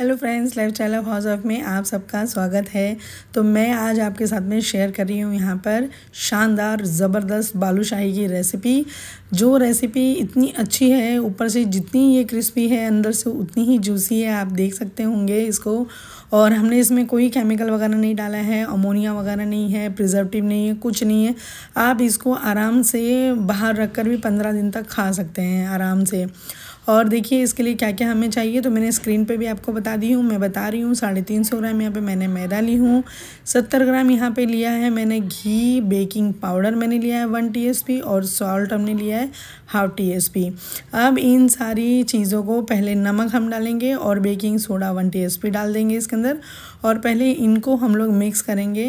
hello friends lifestyle of house of में आप सबका स्वागत है तो मैं आज आपके साथ में शेयर कर रही हूँ यहाँ पर शानदार ज़बरदस्त बालूशाही की रेसिपी जो रेसिपी इतनी अच्छी है ऊपर से जितनी ये क्रिस्पी है अंदर से उतनी ही जूसी है आप देख सकते होंगे इसको और हमने इसमें कोई केमिकल वगैरह नहीं डाला है अमोनिया वगैरह नहीं है प्रिजर्वटिव नहीं है कुछ नहीं है आप इसको आराम से बाहर रख कर भी पंद्रह दिन तक खा सकते हैं आराम से और देखिए इसके लिए क्या क्या हमें चाहिए तो मैंने स्क्रीन पे भी आपको बता दी हूँ मैं बता रही हूँ साढ़े तीन सौ ग्राम यहाँ पे मैंने मैदा ली हूँ सत्तर ग्राम यहाँ पे लिया है मैंने घी बेकिंग पाउडर मैंने लिया है वन टी और सॉल्ट हमने लिया है हाफ टी अब इन सारी चीज़ों को पहले नमक हम डालेंगे और बेकिंग सोडा वन टी डाल देंगे इसके अंदर और पहले इनको हम लोग मिक्स करेंगे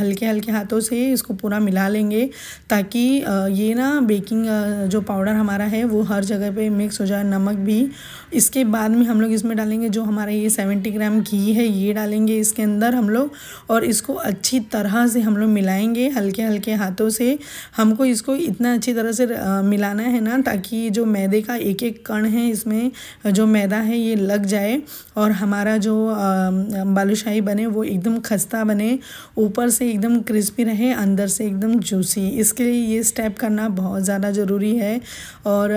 हल्के हल्के हाथों से इसको पूरा मिला लेंगे ताकि ये ना बेकिंग जो पाउडर हमारा है वो हर जगह पे मिक्स हो जाए नमक भी इसके बाद में हम लोग इसमें डालेंगे जो हमारा ये सेवेंटी ग्राम घी है ये डालेंगे इसके अंदर हम लोग और इसको अच्छी तरह से हम लोग मिलाएंगे हल्के हल्के हाथों से हमको इसको इतना अच्छी तरह से मिलाना है ना ताकि जो मैदे का एक एक कण है इसमें जो मैदा है ये लग जाए और हमारा जो बालूशाही बने वो एकदम खस्ता बने ऊपर से एकदम क्रिस्पी रहे अंदर से एकदम जूसी इसके लिए ये स्टेप करना बहुत ज़्यादा ज़रूरी है और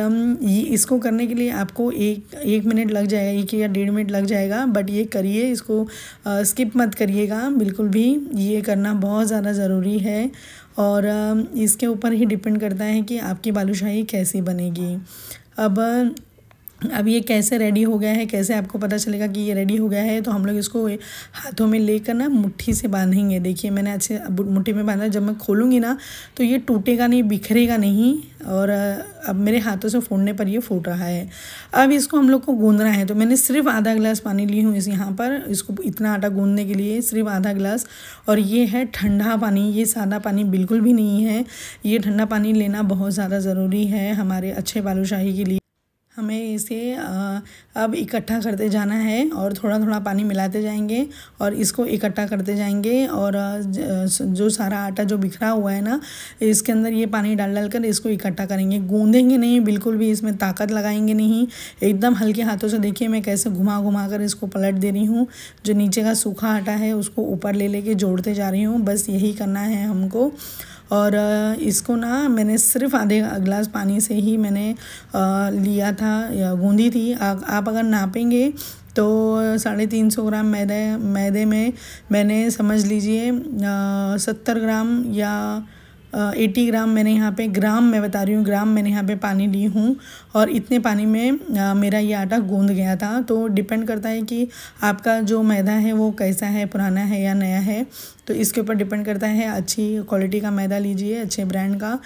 ये इसको करने के लिए आपको एक एक मिनट लग जाएगा एक या डेढ़ मिनट लग जाएगा बट ये करिए इसको आ, स्किप मत करिएगा बिल्कुल भी ये करना बहुत ज़्यादा ज़रूरी है और आ, इसके ऊपर ही डिपेंड करता है कि आपकी बालूशाही कैसी बनेगी अब अब ये कैसे रेडी हो गया है कैसे आपको पता चलेगा कि ये रेडी हो गया है तो हम लोग इसको हाथों में लेकर ना मुट्ठी से बांधेंगे देखिए मैंने अच्छे मुट्ठी में बांधा जब मैं खोलूँगी ना तो ये टूटेगा नहीं बिखरेगा नहीं और अब मेरे हाथों से फोड़ने पर ये फूट रहा है अब इसको हम लोग को गूंदना है तो मैंने सिर्फ आधा गिलास पानी ली हूँ इस यहाँ पर इसको इतना आटा गूंदने के लिए सिर्फ आधा गिलास और ये है ठंडा पानी ये सादा पानी बिल्कुल भी नहीं है ये ठंडा पानी लेना बहुत ज़्यादा ज़रूरी है हमारे अच्छे बालूशाही के लिए हमें इसे अब इकट्ठा करते जाना है और थोड़ा थोड़ा पानी मिलाते जाएंगे और इसको इकट्ठा करते जाएंगे और जो सारा आटा जो बिखरा हुआ है ना इसके अंदर ये पानी डाल डाल कर इसको इकट्ठा करेंगे गूंदेंगे नहीं बिल्कुल भी इसमें ताकत लगाएंगे नहीं एकदम हल्के हाथों से देखिए मैं कैसे घुमा घुमा कर इसको पलट दे रही हूँ जो नीचे का सूखा आटा है उसको ऊपर ले लेके जोड़ते जा रही हूँ बस यही करना है हमको और इसको ना मैंने सिर्फ आधे ग्लास पानी से ही मैंने लिया था गूँधी थी आप अगर नापेंगे तो साढ़े तीन सौ ग्राम मैदे मैदे में मैंने समझ लीजिए सत्तर ग्राम या एटी ग्राम मैंने यहाँ पे ग्राम मैं बता रही हूँ ग्राम मैंने यहाँ पे पानी ली हूँ और इतने पानी में आ, मेरा ये आटा गूँध गया था तो डिपेंड करता है कि आपका जो मैदा है वो कैसा है पुराना है या नया है तो इसके ऊपर डिपेंड करता है अच्छी क्वालिटी का मैदा लीजिए अच्छे ब्रांड का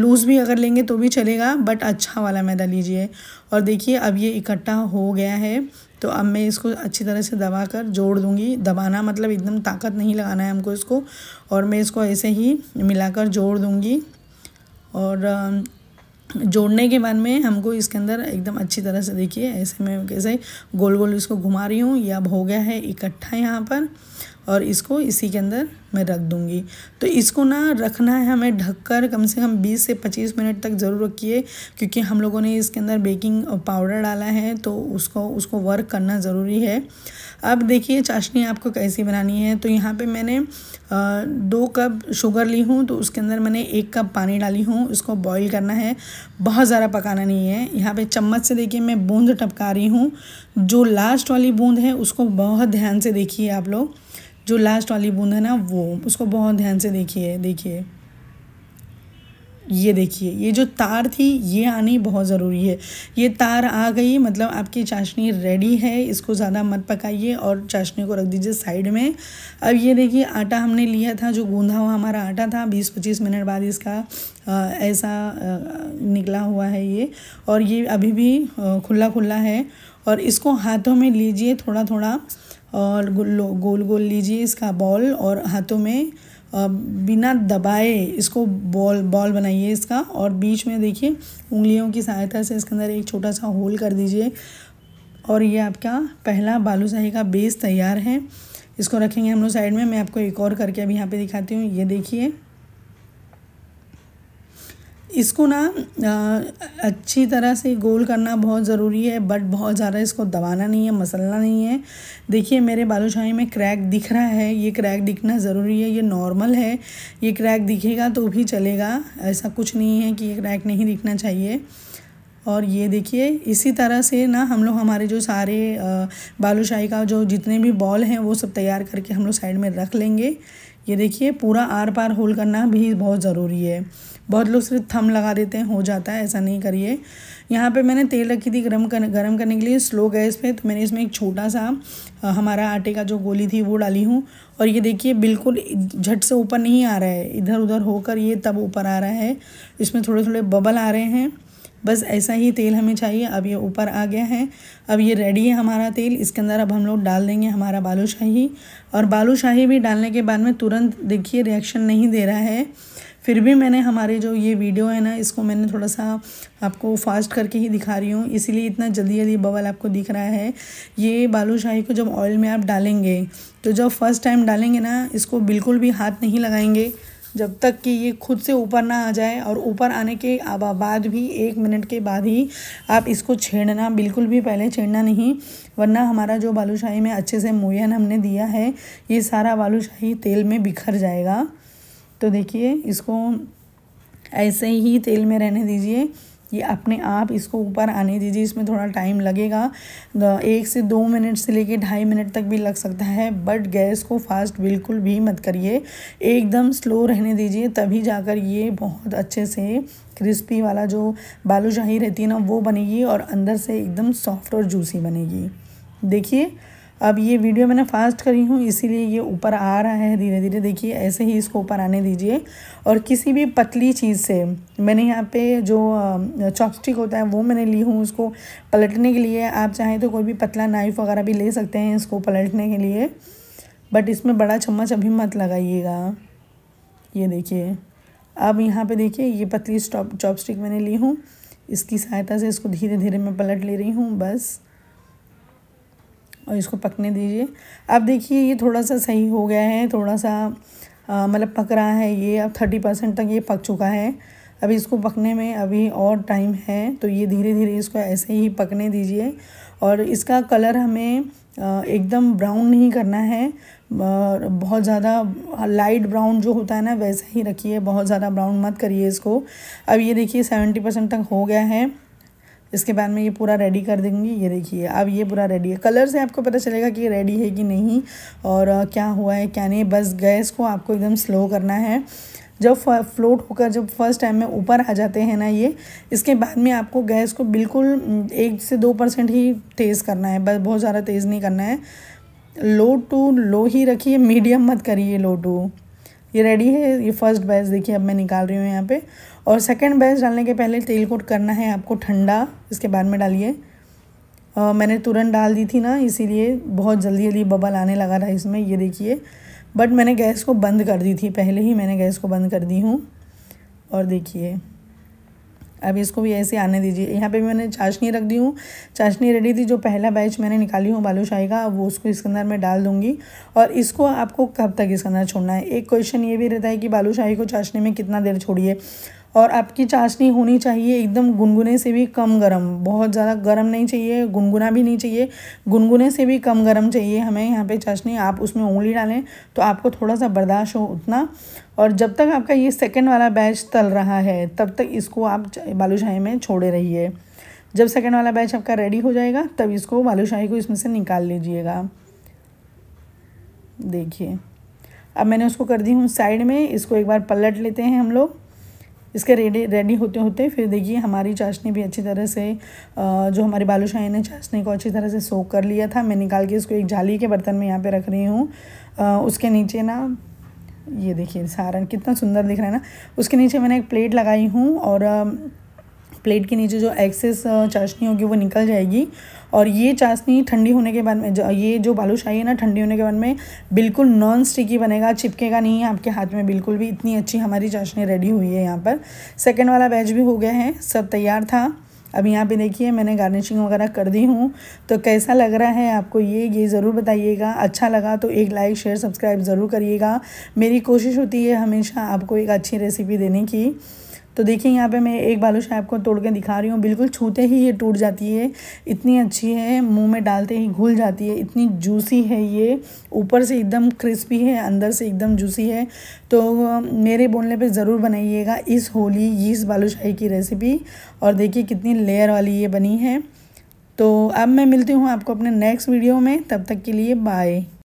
लूज़ भी अगर लेंगे तो भी चलेगा बट अच्छा वाला मैदा लीजिए और देखिए अब ये इकट्ठा हो गया है तो अब मैं इसको अच्छी तरह से दबा कर जोड़ दूँगी दबाना मतलब एकदम ताकत नहीं लगाना है हमको इसको और मैं इसको ऐसे ही मिलाकर जोड़ दूँगी और जोड़ने के बाद में हमको इसके अंदर एकदम अच्छी तरह से देखिए ऐसे मैं कैसे गोल गोल इसको घुमा रही हूँ ये अब हो गया है इकट्ठा यहाँ पर और इसको इसी के अंदर मैं रख दूँगी तो इसको ना रखना है हमें ढककर कम से कम 20 से 25 मिनट तक ज़रूर रखिए क्योंकि हम लोगों ने इसके अंदर बेकिंग पाउडर डाला है तो उसको उसको वर्क करना ज़रूरी है अब देखिए चाशनी आपको कैसी बनानी है तो यहाँ पे मैंने दो कप शुगर ली हूँ तो उसके अंदर मैंने एक कप पानी डाली हूँ इसको बॉईल करना है बहुत ज़्यादा पकाना नहीं है यहाँ पे चम्मच से देखिए मैं बूंद टपका रही हूँ जो लास्ट वाली बूंद है उसको बहुत ध्यान से देखिए आप लोग जो लास्ट वाली बूंद है ना वो उसको बहुत ध्यान से देखिए देखिए ये देखिए ये जो तार थी ये आनी बहुत ज़रूरी है ये तार आ गई मतलब आपकी चाशनी रेडी है इसको ज़्यादा मत पकाइए और चाशनी को रख दीजिए साइड में अब ये देखिए आटा हमने लिया था जो गूंधा हुआ हमारा आटा था बीस पच्चीस मिनट बाद इसका आ, ऐसा आ, निकला हुआ है ये और ये अभी भी खुला खुला है और इसको हाथों में लीजिए थोड़ा थोड़ा और गुल्लो गोल गोल लीजिए इसका बॉल और हाथों में बिना दबाए इसको बॉल बॉल बनाइए इसका और बीच में देखिए उंगलियों की सहायता से इसके अंदर एक छोटा सा होल कर दीजिए और ये आपका पहला बालूशाही का बेस तैयार है इसको रखेंगे हम लोग साइड में मैं आपको एक और करके अभी यहाँ पे दिखाती हूँ ये देखिए इसको ना अच्छी तरह से गोल करना बहुत ज़रूरी है बट बहुत ज़्यादा इसको दबाना नहीं है मसलना नहीं है देखिए मेरे बालूशाही में क्रैक दिख रहा है ये क्रैक दिखना ज़रूरी है ये नॉर्मल है ये क्रैक दिखेगा तो भी चलेगा ऐसा कुछ नहीं है कि ये क्रैक नहीं दिखना चाहिए और ये देखिए इसी तरह से ना हम लोग हमारे जो सारे बालूशाही का जो जितने भी बॉल हैं वो सब तैयार करके हम लोग साइड में रख लेंगे ये देखिए पूरा आर पार होल करना भी बहुत ज़रूरी है बहुत लोग सिर्फ थम लगा देते हैं हो जाता है ऐसा नहीं करिए यहाँ पे मैंने तेल रखी थी गर्म कर गर्म करने के लिए स्लो गैस पे तो मैंने इसमें एक छोटा सा हमारा आटे का जो गोली थी वो डाली हूँ और ये देखिए बिल्कुल झट से ऊपर नहीं आ रहा है इधर उधर होकर ये तब ऊपर आ रहा है इसमें थोड़े थोड़े बबल आ रहे हैं बस ऐसा ही तेल हमें चाहिए अब ये ऊपर आ गया है अब ये रेडी है हमारा तेल इसके अंदर अब हम लोग डाल देंगे हमारा बालूशाही और बालूशाही भी डालने के बाद में तुरंत देखिए रिएक्शन नहीं दे रहा है फिर भी मैंने हमारे जो ये वीडियो है ना इसको मैंने थोड़ा सा आपको फास्ट करके ही दिखा रही हूँ इसीलिए इतना जल्दी जल्दी बबल आपको दिख रहा है ये बालूशाही को जब ऑयल में आप डालेंगे तो जब फर्स्ट टाइम डालेंगे ना इसको बिल्कुल भी हाथ नहीं लगाएंगे जब तक कि ये खुद से ऊपर ना आ जाए और ऊपर आने के बाद भी एक मिनट के बाद ही आप इसको छेड़ना बिल्कुल भी पहले छेड़ना नहीं वरना हमारा जो बालूशाही में अच्छे से मोयन हमने दिया है ये सारा बालूशाही तेल में बिखर जाएगा तो देखिए इसको ऐसे ही तेल में रहने दीजिए ये अपने आप इसको ऊपर आने दीजिए इसमें थोड़ा टाइम लगेगा एक से दो मिनट से लेके ढाई मिनट तक भी लग सकता है बट गैस को फास्ट बिल्कुल भी मत करिए एकदम स्लो रहने दीजिए तभी जाकर ये बहुत अच्छे से क्रिस्पी वाला जो बालूशाही रहती है ना वो बनेगी और अंदर से एकदम सॉफ्ट और जूसी बनेगी देखिए अब ये वीडियो मैंने फास्ट करी हूँ इसीलिए ये ऊपर आ रहा है धीरे धीरे देखिए ऐसे ही इसको ऊपर आने दीजिए और किसी भी पतली चीज़ से मैंने यहाँ पे जो चॉपस्टिक होता है वो मैंने ली हूँ उसको पलटने के लिए आप चाहें तो कोई भी पतला नाइफ़ वगैरह भी ले सकते हैं इसको पलटने के लिए बट इसमें बड़ा चम्मच अभी मत लगाइएगा ये देखिए अब यहाँ पर देखिए ये पतली स्टॉप चॉपस्टिक मैंने ली हूँ इसकी सहायता से इसको धीरे धीरे मैं पलट ले रही हूँ बस और इसको पकने दीजिए अब देखिए ये थोड़ा सा सही हो गया है थोड़ा सा मतलब पक रहा है ये अब थर्टी परसेंट तक ये पक चुका है अभी इसको पकने में अभी और टाइम है तो ये धीरे धीरे इसको ऐसे ही पकने दीजिए और इसका कलर हमें एकदम ब्राउन नहीं करना है बहुत ज़्यादा लाइट ब्राउन जो होता है ना वैसा ही रखिए बहुत ज़्यादा ब्राउन मत करिए इसको अब ये देखिए सेवेंटी परसेंट तक हो गया है इसके बाद में ये पूरा रेडी कर देंगी ये देखिए अब ये पूरा रेडी है कलर से आपको पता चलेगा कि रेडी है कि नहीं और क्या हुआ है क्या नहीं बस गैस को आपको एकदम स्लो करना है जब फ्लोट होकर जब फर्स्ट टाइम में ऊपर आ जाते हैं ना ये इसके बाद में आपको गैस को बिल्कुल एक से दो परसेंट ही तेज़ करना है बस बहुत ज़्यादा तेज़ नहीं करना है लो टू लो ही रखिए मीडियम मत करिए लो टू ये रेडी है ये फर्स्ट बैच देखिए अब मैं निकाल रही हूँ यहाँ पे और सेकंड बैच डालने के पहले तेल कोट करना है आपको ठंडा इसके बाद में डालिए मैंने तुरंत डाल दी थी ना इसीलिए बहुत जल्दी जल्दी बबल आने लगा था इसमें ये देखिए बट मैंने गैस को बंद कर दी थी पहले ही मैंने गैस को बंद कर दी हूँ और देखिए अब इसको भी ऐसे आने दीजिए यहाँ पे भी मैंने चाशनी रख दी हूँ चाशनी रेडी थी जो पहला बैच मैंने निकाली हूँ बालूशाही का वो उसको इसके अंदर मैं डाल दूँगी और इसको आपको कब तक इसके अंदर छोड़ना है एक क्वेश्चन ये भी रहता है कि बालूशाही को चाशनी में कितना देर छोड़िए और आपकी चाशनी होनी चाहिए एकदम गुनगुने से भी कम गर्म बहुत ज़्यादा गर्म नहीं चाहिए गुनगुना भी नहीं चाहिए गुनगुने से भी कम गर्म चाहिए हमें यहाँ पे चाशनी आप उसमें उंगली डालें तो आपको थोड़ा सा बर्दाश्त हो उतना और जब तक आपका ये सेकेंड वाला बैच तल रहा है तब तक इसको आप बालूशाही में छोड़े रहिए जब सेकेंड वाला बैच आपका रेडी हो जाएगा तब इसको बालूशाही को इसमें से निकाल लीजिएगा देखिए अब मैंने उसको कर दी हूँ साइड में इसको एक बार पलट लेते हैं हम लोग इसके रेडी रेडी होते होते फिर देखिए हमारी चाशनी भी अच्छी तरह से जो हमारी बालूशाही ने चाशनी को अच्छी तरह से सोख कर लिया था मैं निकाल के इसको एक जाली के बर्तन में यहाँ पे रख रही हूँ उसके नीचे ना ये देखिए सारण कितना सुंदर दिख रहा है ना उसके नीचे मैंने एक प्लेट लगाई हूँ और प्लेट के नीचे जो एक्सेस चाशनी होगी वो निकल जाएगी और ये चाशनी ठंडी होने के बाद में ये जो बालूशाही है ना ठंडी होने के बाद में बिल्कुल नॉन स्टिकी बनेगा चिपकेगा नहीं है आपके हाथ में बिल्कुल भी इतनी अच्छी हमारी चाशनी रेडी हुई है यहाँ पर सेकेंड वाला बैच भी हो गया है सब तैयार था अब यहाँ पे देखिए मैंने गार्निशिंग वगैरह कर दी हूँ तो कैसा लग रहा है आपको ये ये ज़रूर बताइएगा अच्छा लगा तो एक लाइक शेयर सब्सक्राइब ज़रूर करिएगा मेरी कोशिश होती है हमेशा आपको एक अच्छी रेसिपी देने की तो देखिए यहाँ पे मैं एक बालूशाह आपको तोड़ के दिखा रही हूँ बिल्कुल छूते ही ये टूट जाती है इतनी अच्छी है मुंह में डालते ही घुल जाती है इतनी जूसी है ये ऊपर से एकदम क्रिस्पी है अंदर से एकदम जूसी है तो मेरे बोलने पर ज़रूर बनाइएगा इस होली इस बालूशाही की रेसिपी और देखिए कितनी लेयर वाली ये बनी है तो अब मैं मिलती हूँ आपको अपने नेक्स्ट वीडियो में तब तक के लिए बाय